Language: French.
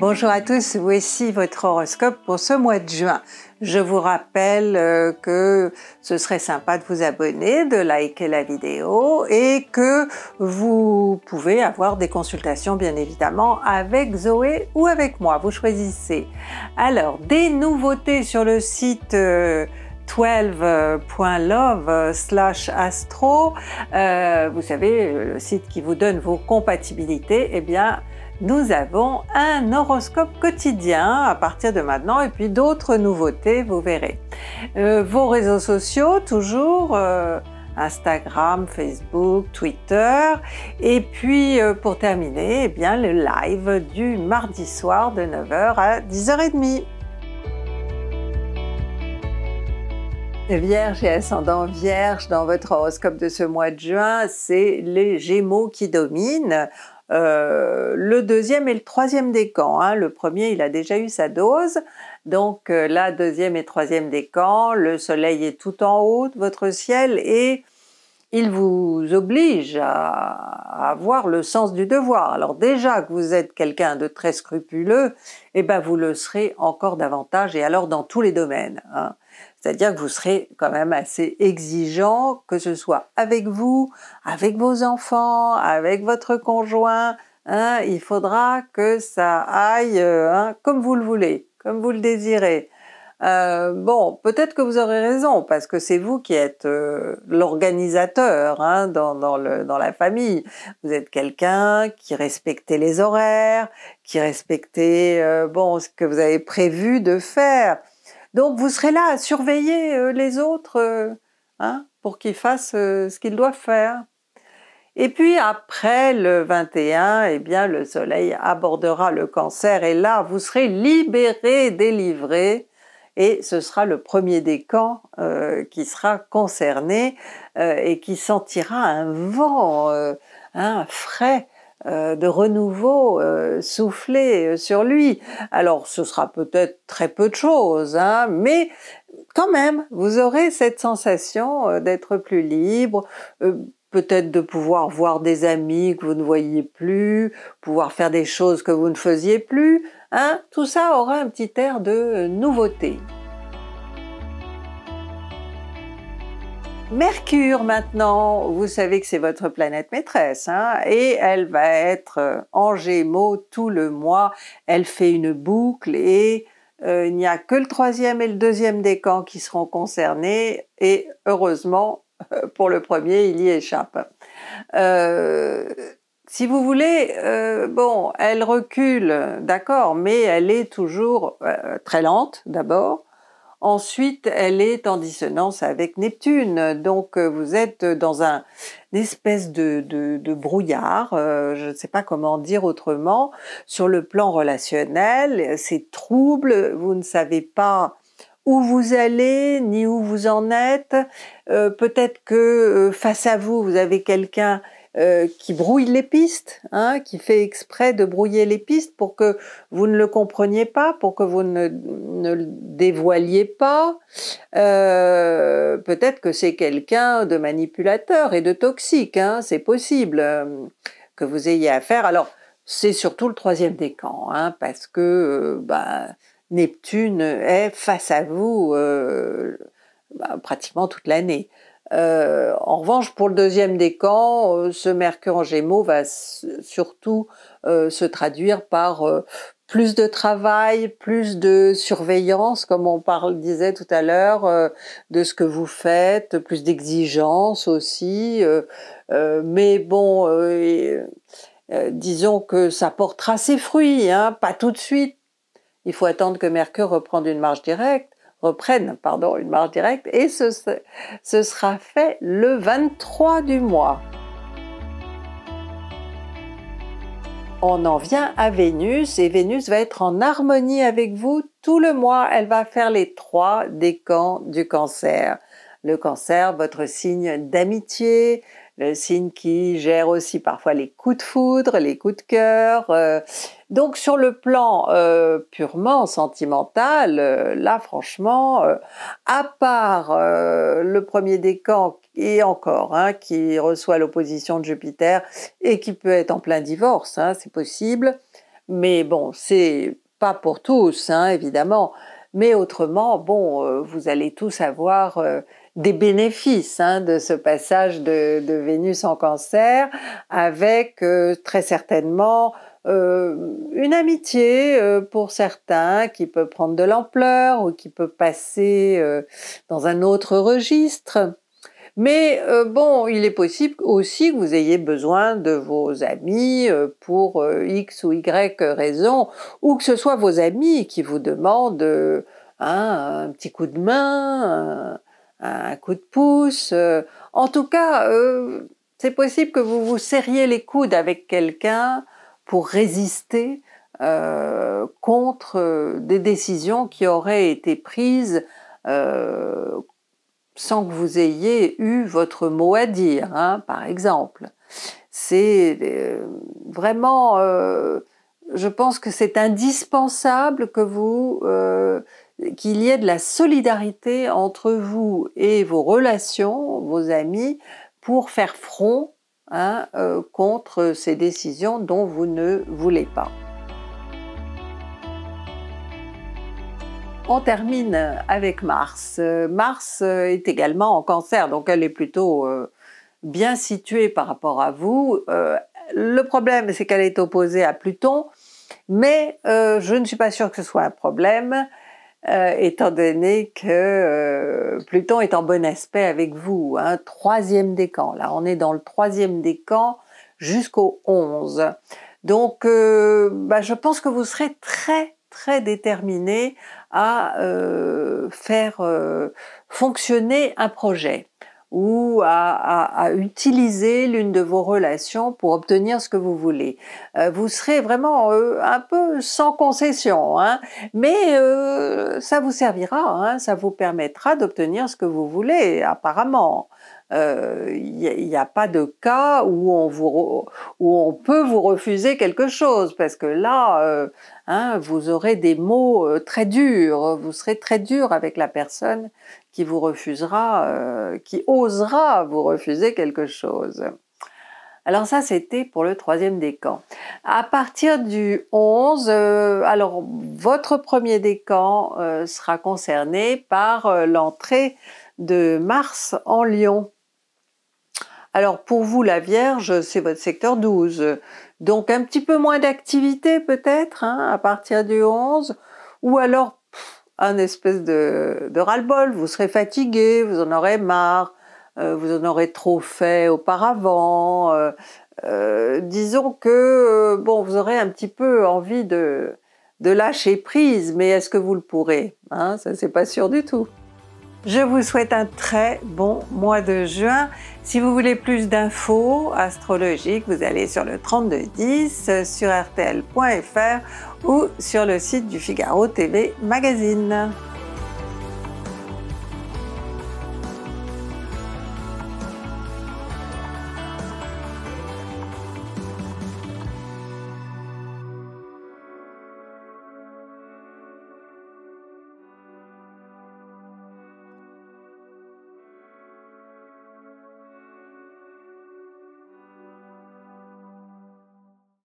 Bonjour à tous, voici votre horoscope pour ce mois de juin. Je vous rappelle euh, que ce serait sympa de vous abonner, de liker la vidéo et que vous pouvez avoir des consultations bien évidemment avec Zoé ou avec moi, vous choisissez. Alors, des nouveautés sur le site euh, 12.love slash astro, euh, vous savez, le site qui vous donne vos compatibilités, eh bien, nous avons un horoscope quotidien à partir de maintenant et puis d'autres nouveautés, vous verrez. Euh, vos réseaux sociaux, toujours euh, Instagram, Facebook, Twitter et puis pour terminer, eh bien le live du mardi soir de 9h à 10h30. Vierge et ascendant Vierge, dans votre horoscope de ce mois de juin, c'est les Gémeaux qui dominent. Euh, le deuxième et le troisième décan. camps, hein. Le premier, il a déjà eu sa dose. Donc euh, la là, deuxième et troisième décan, le soleil est tout en haut de votre ciel et il vous oblige à, avoir le sens du devoir. Alors déjà que vous êtes quelqu'un de très scrupuleux, eh ben vous le serez encore davantage et alors dans tous les domaines. Hein. C'est-à-dire que vous serez quand même assez exigeant, que ce soit avec vous, avec vos enfants, avec votre conjoint. Hein. il faudra que ça aille euh, hein, comme vous le voulez, comme vous le désirez. Euh, bon, peut-être que vous aurez raison, parce que c'est vous qui êtes euh, l'organisateur hein, dans, dans, dans la famille. Vous êtes quelqu'un qui respectait les horaires, qui respectait euh, bon, ce que vous avez prévu de faire. Donc vous serez là à surveiller les autres hein, pour qu'ils fassent ce qu'ils doivent faire. Et puis après le 21, eh bien le soleil abordera le cancer et là vous serez libéré, délivré et ce sera le premier des camps euh, qui sera concerné euh, et qui sentira un vent un euh, hein, frais de renouveau souffler sur lui. Alors ce sera peut-être très peu de choses, hein, mais quand même, vous aurez cette sensation d'être plus libre, peut-être de pouvoir voir des amis que vous ne voyez plus, pouvoir faire des choses que vous ne faisiez plus, hein. tout ça aura un petit air de euh, nouveauté. Mercure maintenant, vous savez que c'est votre planète maîtresse, hein, et elle va être euh, en Gémeaux tout le mois, elle fait une boucle et euh, il n'y a que le troisième et le deuxième décan qui seront concernés, et heureusement pour le premier, il y échappe. Euh, si vous voulez, euh, bon, elle recule, d'accord, mais elle est toujours euh, très lente d'abord. Ensuite, elle est en dissonance avec Neptune, donc vous êtes dans un espèce de, brouillard, je ne sais pas comment dire autrement, sur le plan relationnel, c'est trouble, vous ne savez pas vous allez ni où vous en êtes. Euh, peut-être que euh, face à vous, vous avez quelqu'un euh, qui brouille les pistes, hein, qui fait exprès de brouiller les pistes pour que vous ne le compreniez pas, pour que vous ne, le dévoiliez pas. Peut-être que c'est quelqu'un de manipulateur et de toxique, hein, c'est possible que vous ayez affaire. Alors, c'est surtout le troisième décan, camps, hein, parce que ben Neptune est face à vous euh, bah, pratiquement toute l'année. Euh, en revanche, pour le deuxième décan, camps, euh, ce Mercure en Gémeaux va surtout se traduire par plus de travail, plus de surveillance, comme on disait tout à l'heure, de ce que vous faites, plus d'exigence aussi. mais bon, disons que ça portera ses fruits, hein, pas tout de suite, il faut attendre que Mercure reprenne une marche directe, reprenne pardon, une marche directe et ce, ce sera fait le 23 du mois. on en vient à Vénus et Vénus va être en harmonie avec vous tout le mois. Elle va faire les trois décans du cancer. Le cancer, votre signe d'amitié, le signe qui gère aussi parfois les coups de foudre, les coups de cœur. Euh. donc sur le plan euh, purement sentimental, euh, là franchement, à part le premier décan et encore, hein, qui reçoit l'opposition de Jupiter et qui peut être en plein divorce, hein, c'est possible, mais bon, c'est pas pour tous, hein, évidemment. Mais autrement, bon, vous allez tous avoir des bénéfices hein, de ce passage de, de, Vénus en cancer, avec euh, très certainement euh, une amitié euh, pour certains qui peut prendre de l'ampleur ou qui peut passer euh, dans un autre registre. Mais bon, il est possible aussi que vous ayez besoin de vos amis pour X ou Y raison, ou que ce soit vos amis qui vous demandent hein, un petit coup de main, un coup de pouce. Euh, en tout cas, euh, c'est possible que vous vous serriez les coudes avec quelqu'un pour résister euh, contre des décisions qui auraient été prises sans que vous ayez eu votre mot à dire, hein, par exemple. C'est vraiment, je pense que c'est indispensable que vous qu'il y ait de la solidarité entre vous et vos relations, vos amis, pour faire front hein, euh, contre ces décisions dont vous ne voulez pas. On termine avec Mars. Mars est également en cancer, donc elle est plutôt euh, bien située par rapport à vous. Euh, le problème, c'est qu'elle est opposée à Pluton, mais je ne suis pas sûre que ce soit un problème. Euh, étant donné que euh, Pluton est en bon aspect avec vous, hein, troisième décan. Là, on est dans le troisième décan jusqu'au 11. Donc, euh, bah, je pense que vous serez très, très déterminé à faire fonctionner un projet ou à, utiliser l'une de vos relations pour obtenir ce que vous voulez. Euh, vous serez vraiment euh, un peu sans concession, hein, mais euh, ça vous servira, hein. ça vous permettra d'obtenir ce que vous voulez, apparemment il euh, n'y a, pas de cas où on, peut vous refuser quelque chose, parce que là, euh, hein, vous aurez des mots euh, très durs, vous serez très dur avec la personne qui vous refusera, qui osera vous refuser quelque chose. Alors ça, c'était pour le troisième décan. À partir du 11, alors votre premier décan sera concerné par l'entrée de Mars en Lion. Alors pour vous, la Vierge, c'est votre secteur 12. Donc un petit peu moins d'activité peut-être hein, à partir du 11, ou alors un espèce de, ras-le-bol, vous serez fatigué, vous en aurez marre, euh, vous en aurez trop fait auparavant. Euh, euh, disons que bon, vous aurez un petit peu envie de, de lâcher prise, mais est-ce que vous le pourrez hein Ça, c'est pas sûr du tout. Je vous souhaite un très bon mois de juin. Si vous voulez plus d'infos astrologiques, vous allez sur le 3210, sur rtl.fr ou sur le site du Figaro TV Magazine.